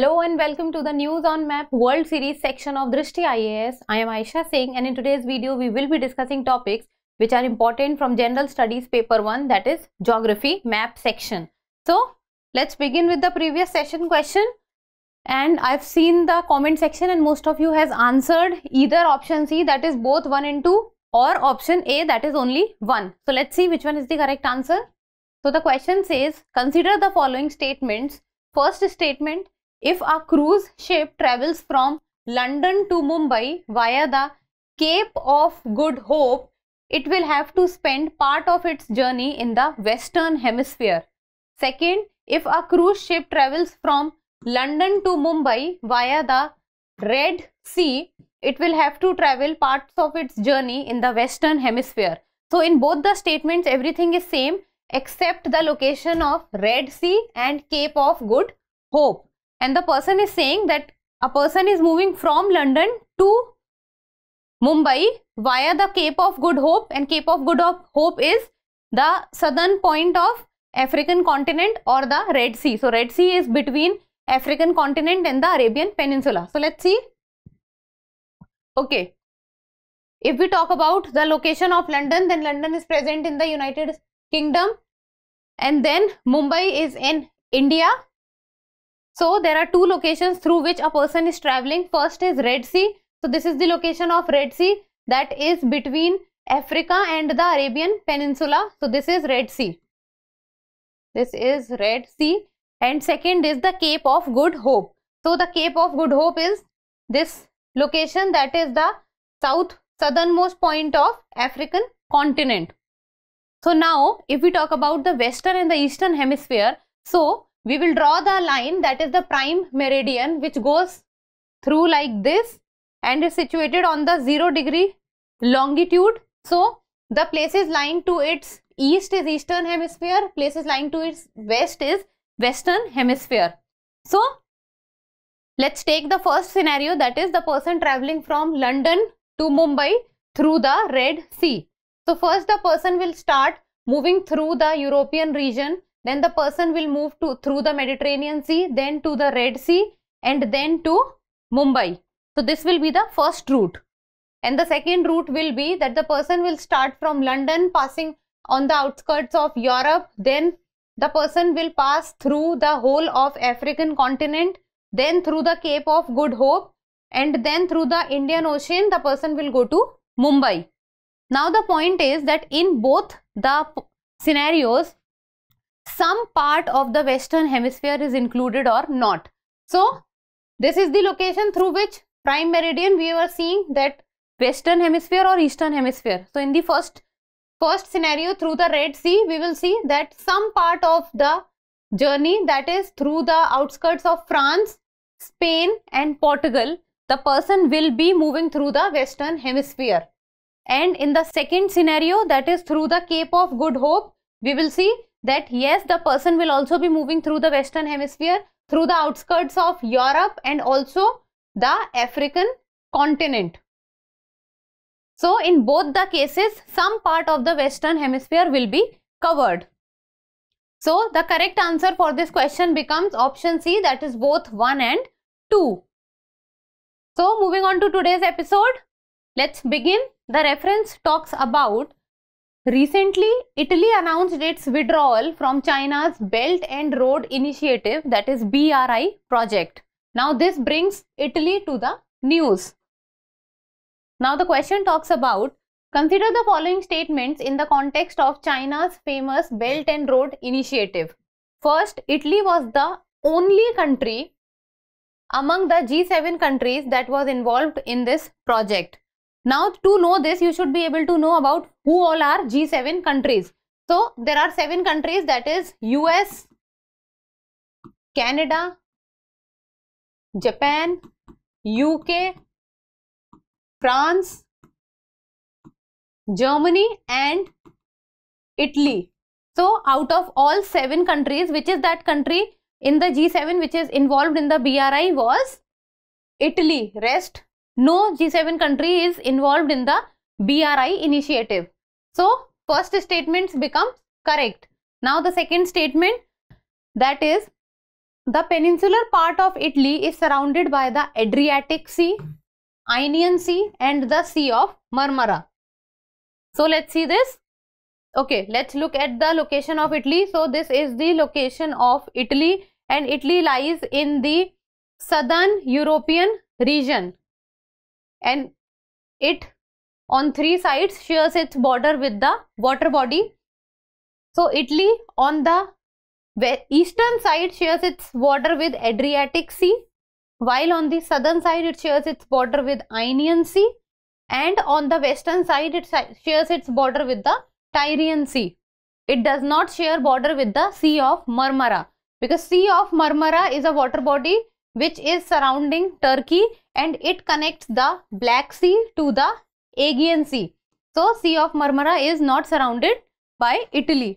Hello and welcome to the News on Map World Series section of Drishti IAS. I am Aisha Singh and in today's video we will be discussing topics which are important from General Studies paper 1 that is Geography Map section. So let's begin with the previous session question and I've seen the comment section and most of you has answered either option C that is both 1 and 2 or option A that is only 1. So let's see which one is the correct answer. So the question says consider the following statements. First statement if a cruise ship travels from London to Mumbai via the Cape of Good Hope, it will have to spend part of its journey in the Western Hemisphere. Second, if a cruise ship travels from London to Mumbai via the Red Sea, it will have to travel parts of its journey in the Western Hemisphere. So, in both the statements, everything is same except the location of Red Sea and Cape of Good Hope and the person is saying that a person is moving from London to Mumbai via the Cape of Good Hope and Cape of Good Hope is the southern point of African continent or the Red Sea. So, Red Sea is between African continent and the Arabian Peninsula. So, let's see. Okay. If we talk about the location of London, then London is present in the United Kingdom and then Mumbai is in India so there are two locations through which a person is traveling. First is Red Sea. So this is the location of Red Sea that is between Africa and the Arabian Peninsula. So this is Red Sea. This is Red Sea. And second is the Cape of Good Hope. So the Cape of Good Hope is this location that is the south southernmost point of African continent. So now if we talk about the western and the eastern hemisphere. So we will draw the line that is the prime meridian which goes through like this and is situated on the 0 degree longitude. So, the places lying to its east is eastern hemisphere, places lying to its west is western hemisphere. So, let's take the first scenario that is the person traveling from London to Mumbai through the Red Sea. So, first the person will start moving through the European region then the person will move to through the Mediterranean Sea, then to the Red Sea and then to Mumbai. So this will be the first route. And the second route will be that the person will start from London passing on the outskirts of Europe. Then the person will pass through the whole of African continent, then through the Cape of Good Hope and then through the Indian Ocean the person will go to Mumbai. Now the point is that in both the scenarios some part of the western hemisphere is included or not. So, this is the location through which prime meridian we were seeing that western hemisphere or eastern hemisphere. So, in the first first scenario through the Red Sea, we will see that some part of the journey that is through the outskirts of France, Spain and Portugal, the person will be moving through the western hemisphere. And in the second scenario that is through the Cape of Good Hope, we will see that yes, the person will also be moving through the Western Hemisphere, through the outskirts of Europe and also the African continent. So, in both the cases, some part of the Western Hemisphere will be covered. So, the correct answer for this question becomes option C that is both 1 and 2. So, moving on to today's episode, let's begin. The reference talks about Recently, Italy announced its withdrawal from China's Belt and Road Initiative, that is BRI project. Now, this brings Italy to the news. Now, the question talks about consider the following statements in the context of China's famous Belt and Road Initiative. First, Italy was the only country among the G7 countries that was involved in this project. Now to know this, you should be able to know about who all are G7 countries. So there are seven countries that is US, Canada, Japan, UK, France, Germany and Italy. So out of all seven countries, which is that country in the G7 which is involved in the BRI was Italy. Rest no G7 country is involved in the BRI initiative. So, first statement becomes correct. Now, the second statement that is the peninsular part of Italy is surrounded by the Adriatic Sea, Ionian Sea and the Sea of Marmara. So, let's see this. Okay, let's look at the location of Italy. So, this is the location of Italy and Italy lies in the southern European region and it on three sides shares its border with the water body. So Italy on the eastern side shares its border with Adriatic Sea while on the southern side it shares its border with Ionian Sea and on the western side it shares its border with the Tyrian Sea. It does not share border with the Sea of Marmara because Sea of Marmara is a water body which is surrounding Turkey and it connects the Black Sea to the Aegean Sea. So, Sea of Marmara is not surrounded by Italy.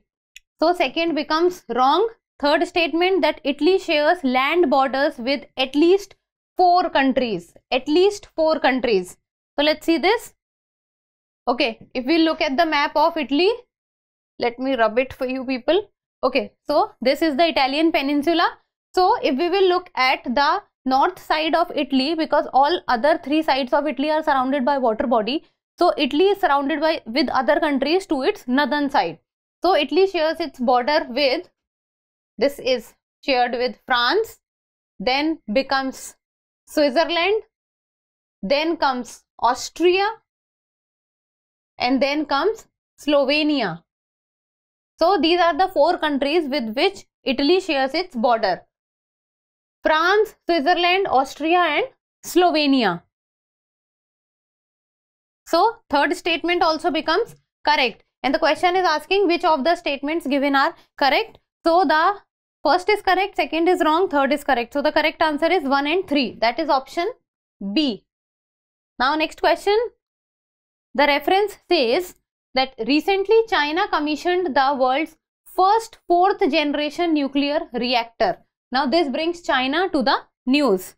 So, second becomes wrong. Third statement that Italy shares land borders with at least four countries. At least four countries. So, let's see this. Okay, if we look at the map of Italy, let me rub it for you people. Okay, so this is the Italian peninsula so if we will look at the north side of Italy because all other three sides of Italy are surrounded by water body. So Italy is surrounded by with other countries to its northern side. So Italy shares its border with this is shared with France then becomes Switzerland then comes Austria and then comes Slovenia. So these are the four countries with which Italy shares its border. France, Switzerland, Austria and Slovenia. So, third statement also becomes correct. And the question is asking which of the statements given are correct. So, the first is correct, second is wrong, third is correct. So, the correct answer is 1 and 3. That is option B. Now, next question. The reference says that recently China commissioned the world's first fourth generation nuclear reactor. Now this brings China to the news.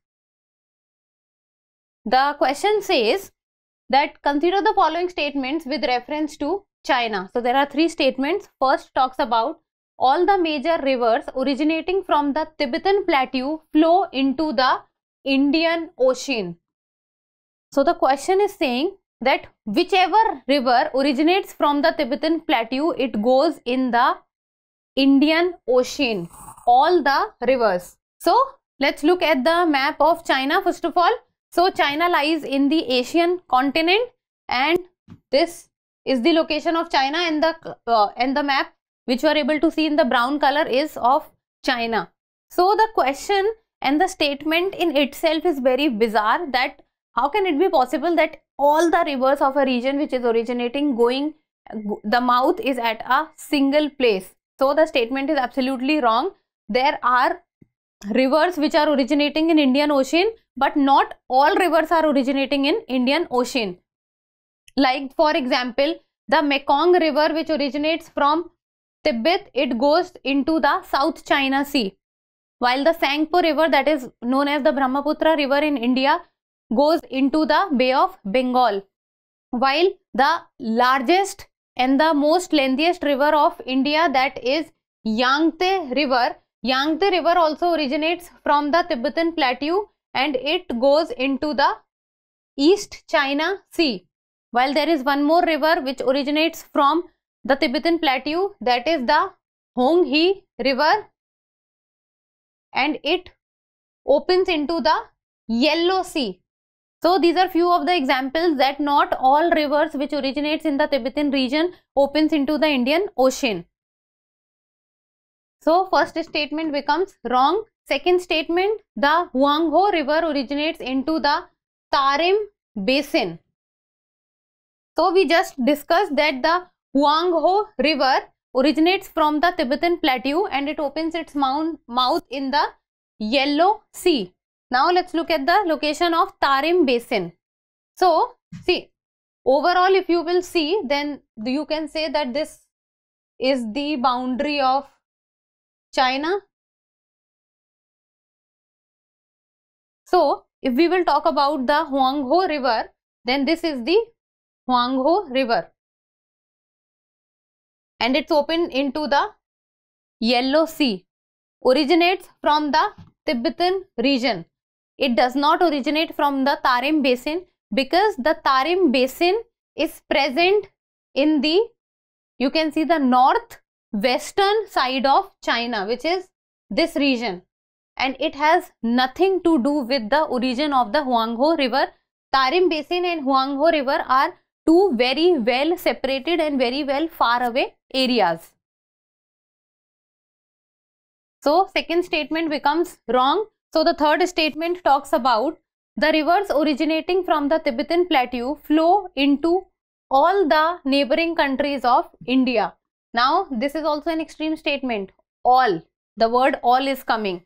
The question says that consider the following statements with reference to China. So there are three statements. First talks about all the major rivers originating from the Tibetan plateau flow into the Indian Ocean. So the question is saying that whichever river originates from the Tibetan plateau, it goes in the Indian Ocean, all the rivers. So let's look at the map of China first of all. So China lies in the Asian continent and this is the location of China and the, uh, and the map which you are able to see in the brown color is of China. So the question and the statement in itself is very bizarre that how can it be possible that all the rivers of a region which is originating going the mouth is at a single place so the statement is absolutely wrong. There are rivers which are originating in Indian Ocean, but not all rivers are originating in Indian Ocean. Like for example, the Mekong River which originates from Tibet, it goes into the South China Sea. While the Sangpo River that is known as the Brahmaputra River in India goes into the Bay of Bengal. While the largest and the most lengthiest river of India that is Yangtze River. Yangtze River also originates from the Tibetan Plateau and it goes into the East China Sea. While there is one more river which originates from the Tibetan Plateau that is the Honghe River and it opens into the Yellow Sea. So these are few of the examples that not all rivers which originates in the Tibetan region opens into the Indian Ocean. So first statement becomes wrong. Second statement, the Huangho River originates into the Tarim Basin. So we just discussed that the Huangho River originates from the Tibetan Plateau and it opens its mouth in the Yellow Sea. Now let's look at the location of Tarim Basin. So see overall if you will see then you can say that this is the boundary of China. So if we will talk about the Ho River then this is the Ho River and it's open into the Yellow Sea originates from the Tibetan region it does not originate from the Tarim Basin because the Tarim Basin is present in the, you can see the northwestern side of China, which is this region. And it has nothing to do with the origin of the Huangho River. Tarim Basin and Huangho River are two very well separated and very well far away areas. So, second statement becomes wrong. So the third statement talks about the rivers originating from the Tibetan plateau flow into all the neighboring countries of India. Now this is also an extreme statement. All. The word all is coming.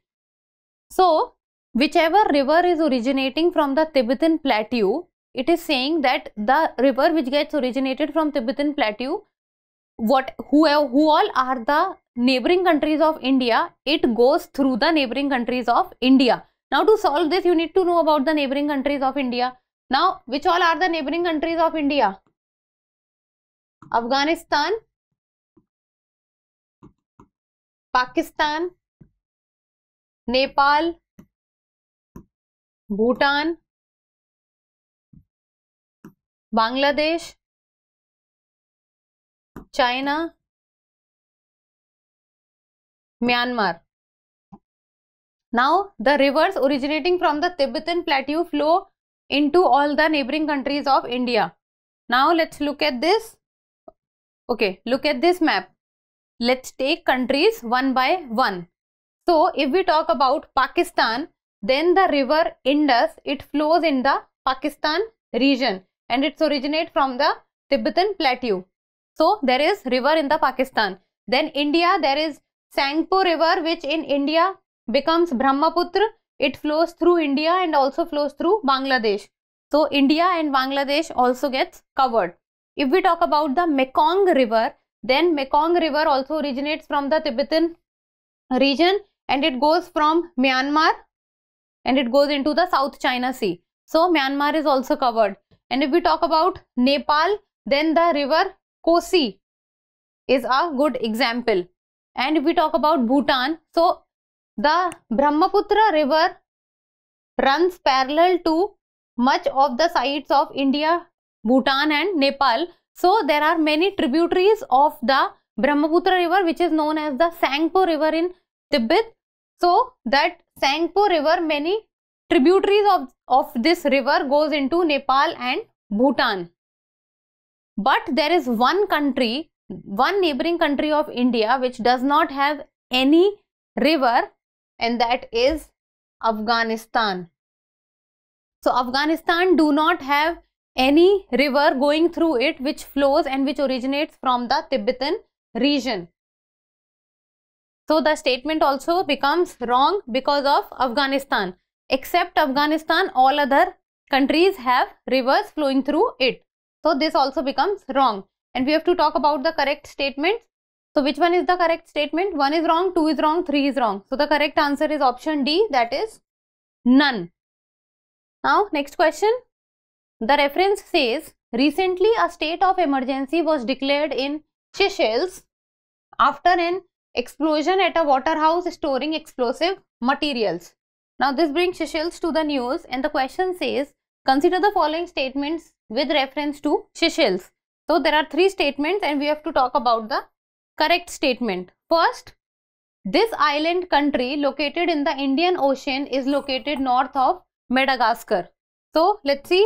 So whichever river is originating from the Tibetan plateau, it is saying that the river which gets originated from Tibetan plateau what who who all are the neighboring countries of India, it goes through the neighboring countries of India. Now to solve this, you need to know about the neighboring countries of India. Now, which all are the neighboring countries of India? Afghanistan, Pakistan, Nepal, Bhutan, Bangladesh, China, Myanmar. Now, the rivers originating from the Tibetan plateau flow into all the neighboring countries of India. Now, let's look at this. Okay, look at this map. Let's take countries one by one. So, if we talk about Pakistan, then the river Indus, it flows in the Pakistan region and it's originate from the Tibetan plateau. So, there is river in the Pakistan. Then India, there is Sangpo river which in India becomes Brahmaputra. It flows through India and also flows through Bangladesh. So India and Bangladesh also gets covered. If we talk about the Mekong river, then Mekong river also originates from the Tibetan region and it goes from Myanmar and it goes into the South China Sea. So Myanmar is also covered. And if we talk about Nepal, then the river Kosi is a good example. And if we talk about Bhutan, so the Brahmaputra river runs parallel to much of the sites of India, Bhutan and Nepal. So there are many tributaries of the Brahmaputra river which is known as the Sangpo river in Tibet. So that Sangpo river many tributaries of, of this river goes into Nepal and Bhutan. But there is one country one neighboring country of India which does not have any river and that is Afghanistan. So Afghanistan do not have any river going through it which flows and which originates from the Tibetan region. So the statement also becomes wrong because of Afghanistan. Except Afghanistan, all other countries have rivers flowing through it. So this also becomes wrong and we have to talk about the correct statements. So which one is the correct statement? 1 is wrong, 2 is wrong, 3 is wrong. So the correct answer is option D that is none. Now next question. The reference says recently a state of emergency was declared in Seychelles after an explosion at a waterhouse storing explosive materials. Now this brings Seychelles to the news and the question says consider the following statements with reference to Seychelles. So there are three statements and we have to talk about the correct statement. First, this island country located in the Indian Ocean is located north of Madagascar. So let's see.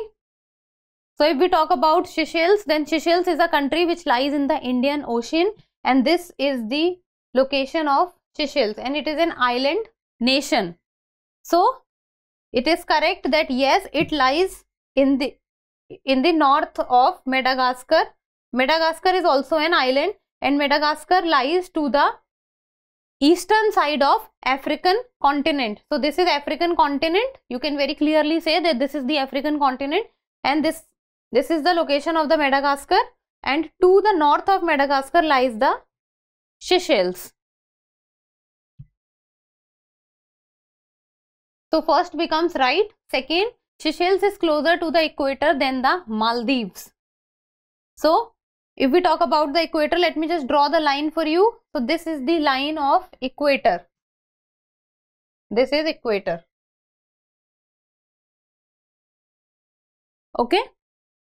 So if we talk about Seychelles, then Seychelles is a country which lies in the Indian Ocean and this is the location of Seychelles and it is an island nation. So it is correct that yes, it lies in the in the north of Madagascar. Madagascar is also an island and Madagascar lies to the eastern side of African continent. So this is African continent. You can very clearly say that this is the African continent and this, this is the location of the Madagascar and to the north of Madagascar lies the Seychelles. So first becomes right, second Seychelles is closer to the equator than the Maldives. So, if we talk about the equator, let me just draw the line for you. So, this is the line of equator. This is equator. Okay.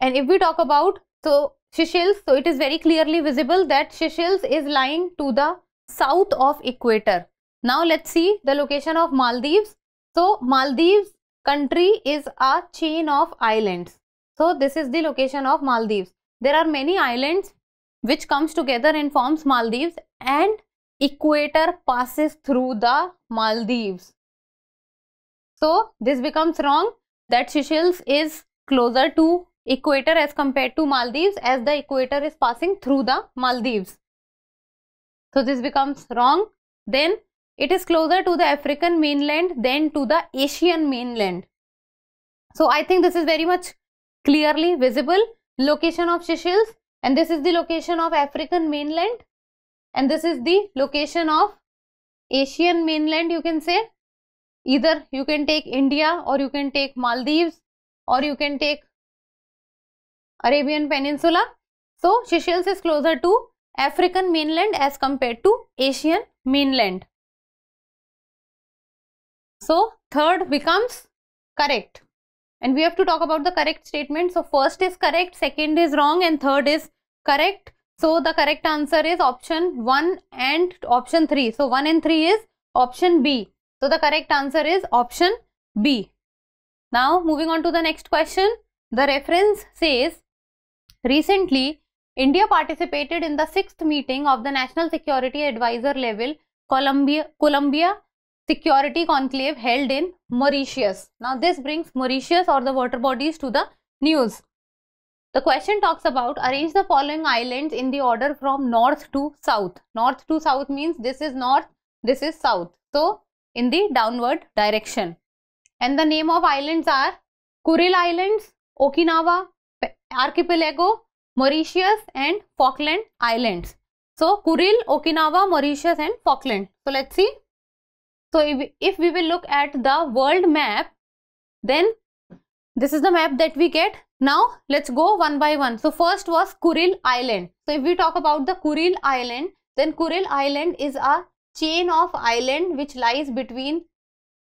And if we talk about, so Seychelles, so it is very clearly visible that Seychelles is lying to the south of equator. Now, let's see the location of Maldives. So, Maldives Country is a chain of islands. So this is the location of Maldives. There are many islands which comes together and forms Maldives and equator passes through the Maldives. So this becomes wrong that Seychelles is closer to equator as compared to Maldives as the equator is passing through the Maldives. So this becomes wrong. Then it is closer to the African mainland than to the Asian mainland. So I think this is very much clearly visible. Location of Seychelles and this is the location of African mainland and this is the location of Asian mainland you can say. Either you can take India or you can take Maldives or you can take Arabian Peninsula. So Seychelles is closer to African mainland as compared to Asian mainland. So, third becomes correct. And we have to talk about the correct statement. So, first is correct, second is wrong and third is correct. So, the correct answer is option 1 and option 3. So, 1 and 3 is option B. So, the correct answer is option B. Now, moving on to the next question. The reference says, recently, India participated in the sixth meeting of the National Security Advisor level Colombia, Colombia security conclave held in Mauritius. Now, this brings Mauritius or the water bodies to the news. The question talks about arrange the following islands in the order from north to south. North to south means this is north, this is south. So, in the downward direction. And the name of islands are Kuril Islands, Okinawa, Archipelago, Mauritius and Falkland Islands. So, Kuril, Okinawa, Mauritius and Falkland. So, let's see so if, if we will look at the world map, then this is the map that we get. Now let's go one by one. So first was Kuril Island. So if we talk about the Kuril Island, then Kuril Island is a chain of island which lies between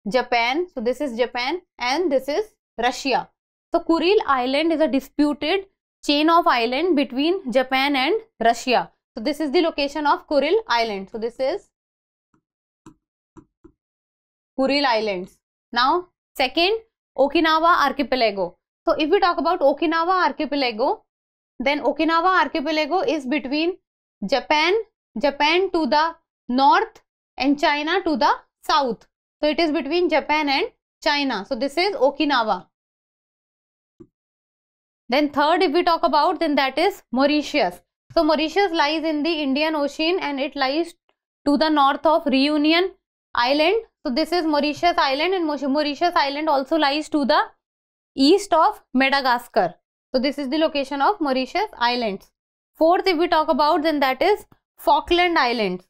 Japan. So this is Japan and this is Russia. So Kuril Island is a disputed chain of island between Japan and Russia. So this is the location of Kuril Island. So this is Kuril Islands. Now, second, Okinawa Archipelago. So, if we talk about Okinawa Archipelago, then Okinawa Archipelago is between Japan, Japan to the north and China to the south. So, it is between Japan and China. So, this is Okinawa. Then third, if we talk about, then that is Mauritius. So, Mauritius lies in the Indian Ocean and it lies to the north of Reunion island. So this is Mauritius island and Mauritius island also lies to the east of Madagascar. So this is the location of Mauritius islands. Fourth if we talk about then that is Falkland islands.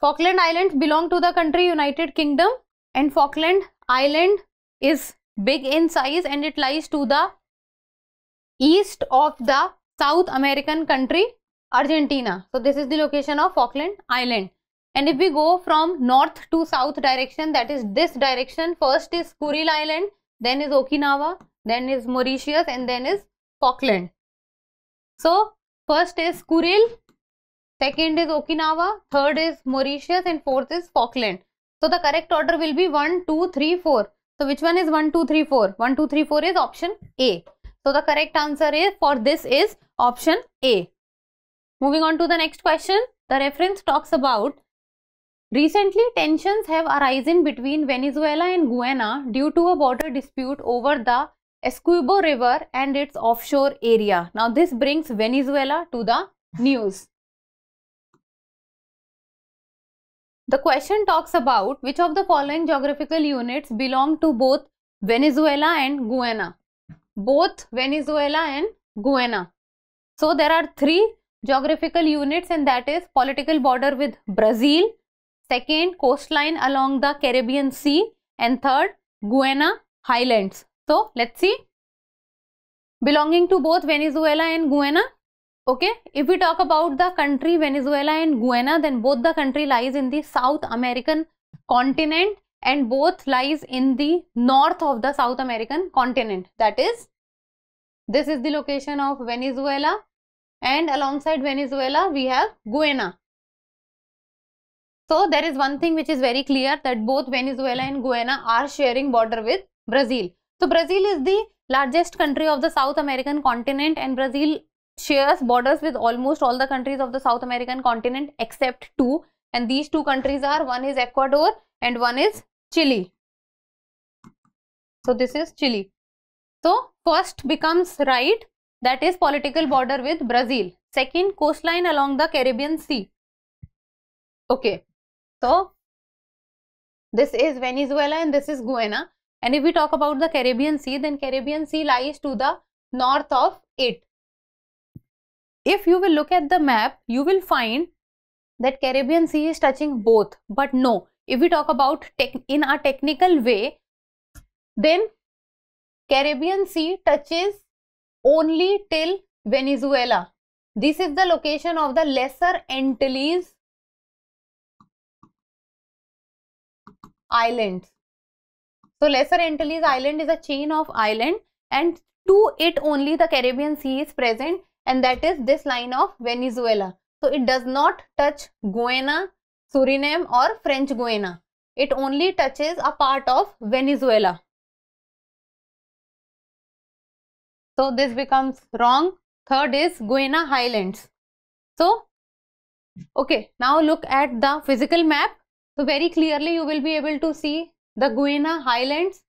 Falkland islands belong to the country United Kingdom and Falkland island is big in size and it lies to the east of the South American country Argentina. So this is the location of Falkland island. And if we go from north to south direction, that is this direction, first is Kuril Island, then is Okinawa, then is Mauritius, and then is Falkland. So, first is Kuril, second is Okinawa, third is Mauritius, and fourth is Falkland. So, the correct order will be 1, 2, 3, 4. So, which one is 1, 2, 3, 4? 1, 2, 3, 4 is option A. So, the correct answer is for this is option A. Moving on to the next question, the reference talks about Recently, tensions have arisen between Venezuela and Guyana due to a border dispute over the Esquibo River and its offshore area. Now, this brings Venezuela to the news. The question talks about which of the following geographical units belong to both Venezuela and Guyana. Both Venezuela and Guyana. So, there are three geographical units and that is political border with Brazil, second coastline along the Caribbean Sea and third Guiana Highlands. So let's see belonging to both Venezuela and Guiana. Okay, if we talk about the country Venezuela and Guiana then both the country lies in the South American continent and both lies in the north of the South American continent that is this is the location of Venezuela and alongside Venezuela we have Guiana so there is one thing which is very clear that both Venezuela and Guyana are sharing border with Brazil. So Brazil is the largest country of the South American continent and Brazil shares borders with almost all the countries of the South American continent except two and these two countries are one is Ecuador and one is Chile. So this is Chile. So first becomes right that is political border with Brazil. Second coastline along the Caribbean Sea. Okay. So, this is Venezuela and this is Guyana. And if we talk about the Caribbean Sea, then Caribbean Sea lies to the north of it. If you will look at the map, you will find that Caribbean Sea is touching both. But no, if we talk about in a technical way, then Caribbean Sea touches only till Venezuela. This is the location of the Lesser Antilles islands. So Lesser Antilles Island is a chain of island and to it only the Caribbean Sea is present and that is this line of Venezuela. So it does not touch Guiana, Suriname or French Guiana. It only touches a part of Venezuela. So this becomes wrong. Third is Guiana Highlands. So, okay, now look at the physical map. So very clearly you will be able to see the Guiana Highlands.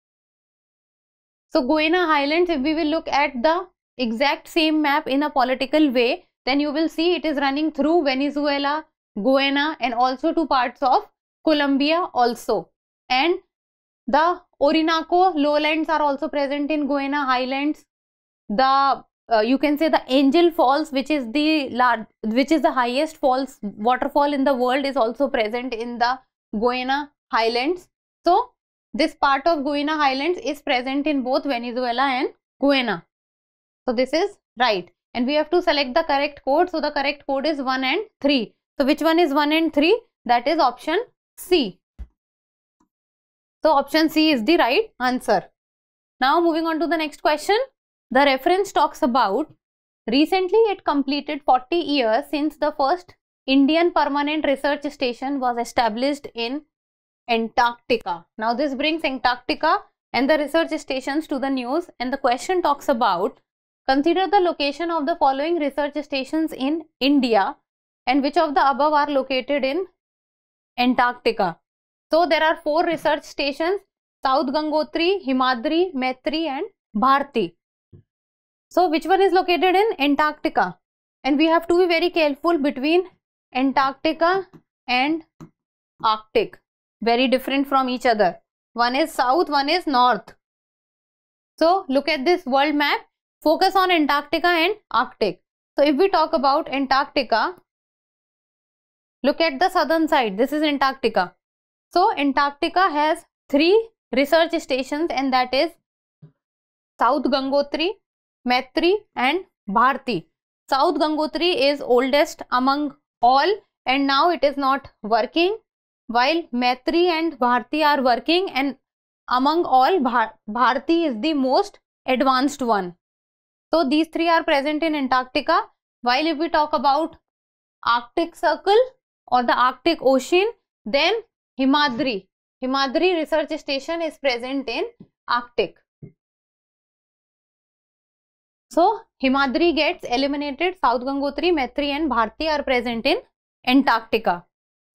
So Guiana Highlands, if we will look at the exact same map in a political way, then you will see it is running through Venezuela, Guiana and also two parts of Colombia also. And the Orinoco lowlands are also present in Guiana Highlands. The uh, you can say the Angel Falls, which is the large, which is the highest falls waterfall in the world, is also present in the Guiana Highlands. So, this part of Guiana Highlands is present in both Venezuela and Guiana. So, this is right. And we have to select the correct code. So, the correct code is 1 and 3. So, which one is 1 and 3? That is option C. So, option C is the right answer. Now, moving on to the next question. The reference talks about recently it completed 40 years since the first Indian Permanent Research Station was established in Antarctica. Now this brings Antarctica and the research stations to the news and the question talks about consider the location of the following research stations in India and which of the above are located in Antarctica. So there are four research stations South Gangotri, Himadri, Maitri and Bharti. So which one is located in Antarctica? And we have to be very careful between Antarctica and Arctic. Very different from each other. One is south, one is north. So look at this world map. Focus on Antarctica and Arctic. So if we talk about Antarctica, look at the southern side. This is Antarctica. So Antarctica has three research stations and that is South Gangotri, Maitri and Bharti. South Gangotri is oldest among all and now it is not working while maitri and bharti are working and among all bharti is the most advanced one so these three are present in antarctica while if we talk about arctic circle or the arctic ocean then himadri himadri research station is present in arctic So Himadri gets eliminated. South Gangotri, Maitri and Bharti are present in Antarctica.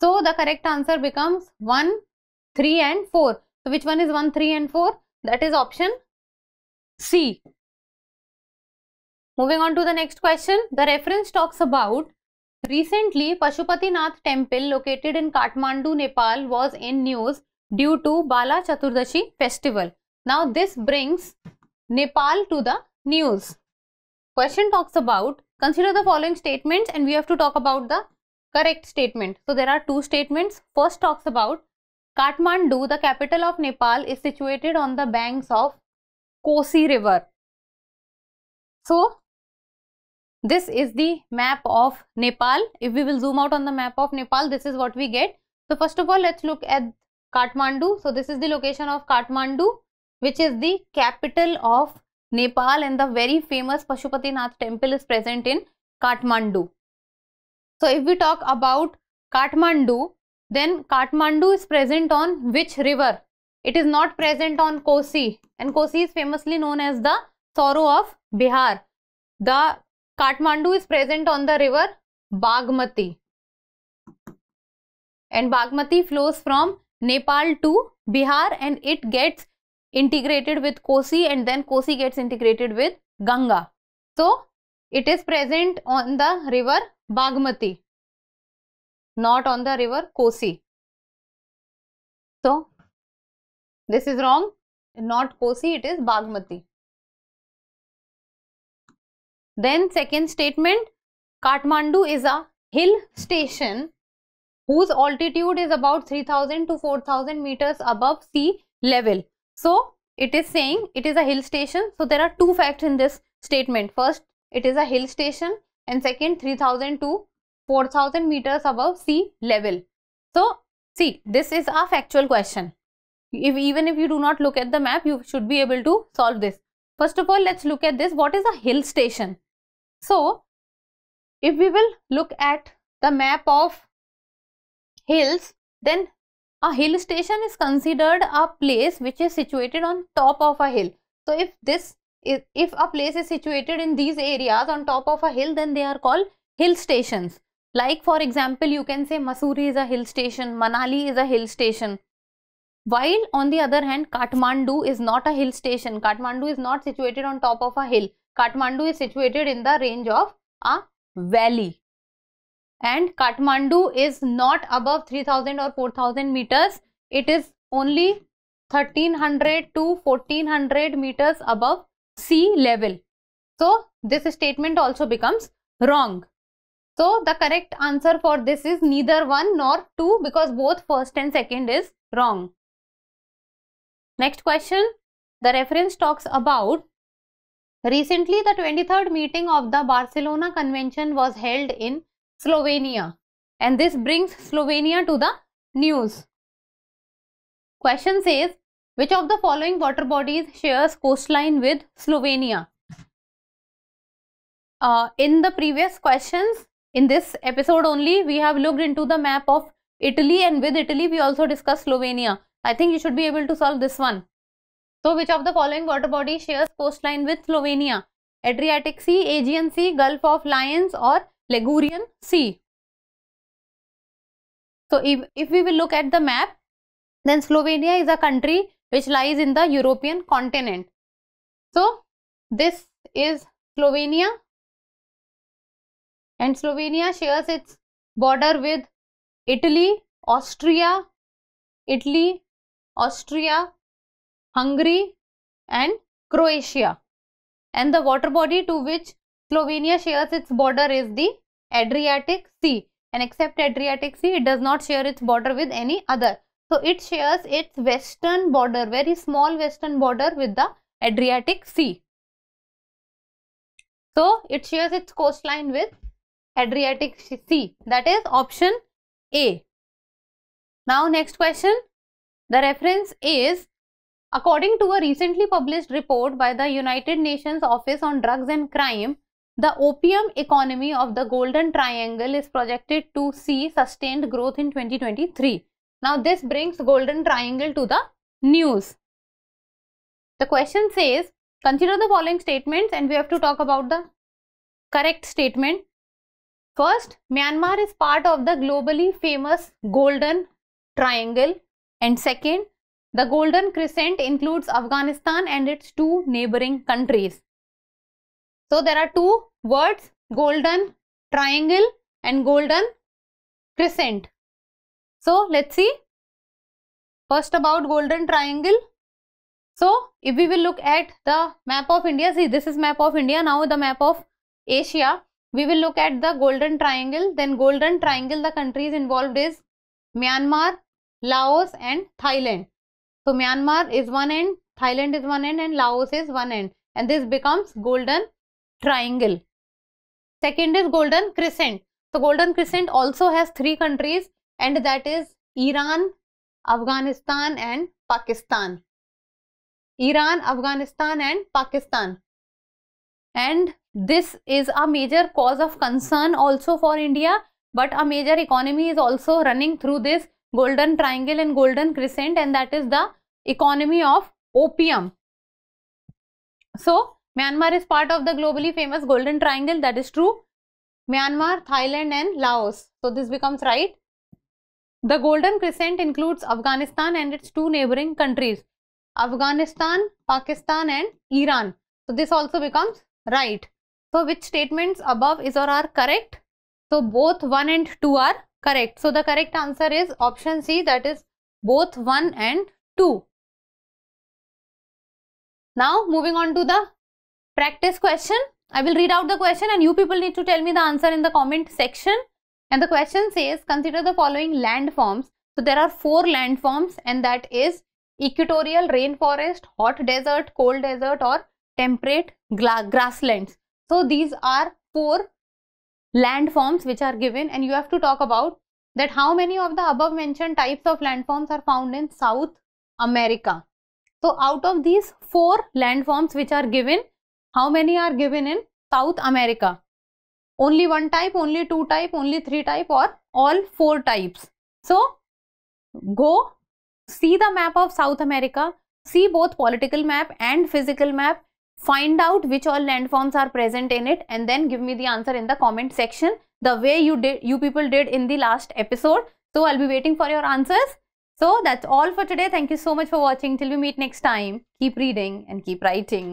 So the correct answer becomes 1, 3 and 4. So which one is 1, 3 and 4? That is option C. Moving on to the next question. The reference talks about recently Pashupati Nath temple located in Kathmandu, Nepal was in news due to Bala Chaturdashi festival. Now this brings Nepal to the news. Question talks about consider the following statements and we have to talk about the correct statement. So there are two statements. First talks about Kathmandu, the capital of Nepal, is situated on the banks of Kosi river. So this is the map of Nepal. If we will zoom out on the map of Nepal, this is what we get. So first of all, let's look at Kathmandu. So this is the location of Kathmandu, which is the capital of Nepal and the very famous Pashupatinath temple is present in Kathmandu. So if we talk about Kathmandu, then Kathmandu is present on which river? It is not present on Kosi and Kosi is famously known as the sorrow of Bihar. The Kathmandu is present on the river Bagmati and Bagmati flows from Nepal to Bihar and it gets integrated with Kosi and then Kosi gets integrated with Ganga. So, it is present on the river Bagmati, not on the river Kosi. So, this is wrong, not Kosi, it is Bagmati. Then second statement, Kathmandu is a hill station whose altitude is about 3000 to 4000 meters above sea level. So it is saying it is a hill station. So there are two facts in this statement. First, it is a hill station and second 3000 to 4000 meters above sea level. So see this is a factual question. If even if you do not look at the map you should be able to solve this. First of all let's look at this what is a hill station. So if we will look at the map of hills then a hill station is considered a place which is situated on top of a hill. So if this if a place is situated in these areas on top of a hill then they are called hill stations. Like for example you can say Masuri is a hill station, Manali is a hill station. While on the other hand Kathmandu is not a hill station. Kathmandu is not situated on top of a hill. Kathmandu is situated in the range of a valley and Kathmandu is not above 3000 or 4000 meters. It is only 1300 to 1400 meters above sea level. So, this statement also becomes wrong. So, the correct answer for this is neither 1 nor 2 because both first and second is wrong. Next question. The reference talks about recently the 23rd meeting of the Barcelona Convention was held in Slovenia. And this brings Slovenia to the news. Question says, which of the following water bodies shares coastline with Slovenia? Uh, in the previous questions, in this episode only, we have looked into the map of Italy and with Italy, we also discussed Slovenia. I think you should be able to solve this one. So, which of the following water bodies shares coastline with Slovenia? Adriatic Sea, Aegean Sea, Gulf of Lions or Ligurian Sea. So, if, if we will look at the map, then Slovenia is a country which lies in the European continent. So, this is Slovenia and Slovenia shares its border with Italy, Austria, Italy, Austria, Hungary and Croatia. And the water body to which Slovenia shares its border is the Adriatic Sea and except Adriatic Sea, it does not share its border with any other. So it shares its western border, very small western border with the Adriatic Sea. So it shares its coastline with Adriatic Sea. That is option A. Now next question. The reference is according to a recently published report by the United Nations Office on Drugs and Crime, the opium economy of the Golden Triangle is projected to see sustained growth in 2023. Now this brings Golden Triangle to the news. The question says, consider the following statements and we have to talk about the correct statement. First, Myanmar is part of the globally famous Golden Triangle. And second, the Golden Crescent includes Afghanistan and its two neighboring countries. So there are two words golden triangle and golden crescent. So let's see first about golden triangle. So if we will look at the map of India, see this is map of India, now the map of Asia. We will look at the golden triangle, then golden triangle the countries involved is Myanmar, Laos and Thailand. So Myanmar is one end, Thailand is one end and Laos is one end and this becomes golden triangle. Second is Golden Crescent. So Golden Crescent also has three countries and that is Iran, Afghanistan and Pakistan. Iran, Afghanistan and Pakistan. And this is a major cause of concern also for India but a major economy is also running through this golden triangle and golden crescent and that is the economy of opium. So Myanmar is part of the globally famous golden triangle that is true. Myanmar, Thailand and Laos. So this becomes right. The golden crescent includes Afghanistan and its two neighboring countries. Afghanistan, Pakistan and Iran. So this also becomes right. So which statements above is or are correct? So both 1 and 2 are correct. So the correct answer is option C that is both 1 and 2. Now moving on to the practice question. I will read out the question and you people need to tell me the answer in the comment section. And the question says, consider the following landforms. So there are four landforms and that is equatorial rainforest, hot desert, cold desert or temperate grasslands. So these are four landforms which are given and you have to talk about that how many of the above mentioned types of landforms are found in South America. So out of these four landforms which are given, how many are given in south america only one type only two type only three type or all four types so go see the map of south america see both political map and physical map find out which all landforms are present in it and then give me the answer in the comment section the way you did you people did in the last episode so i'll be waiting for your answers so that's all for today thank you so much for watching till we meet next time keep reading and keep writing